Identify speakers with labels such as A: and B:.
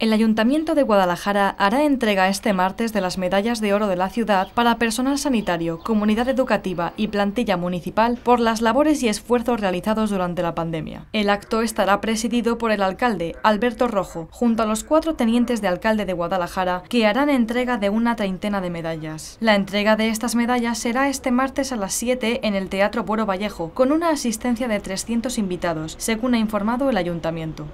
A: El Ayuntamiento de Guadalajara hará entrega este martes de las medallas de oro de la ciudad para personal sanitario, comunidad educativa y plantilla municipal por las labores y esfuerzos realizados durante la pandemia. El acto estará presidido por el alcalde, Alberto Rojo, junto a los cuatro tenientes de alcalde de Guadalajara, que harán entrega de una treintena de medallas. La entrega de estas medallas será este martes a las 7 en el Teatro Buero Vallejo, con una asistencia de 300 invitados, según ha informado el Ayuntamiento.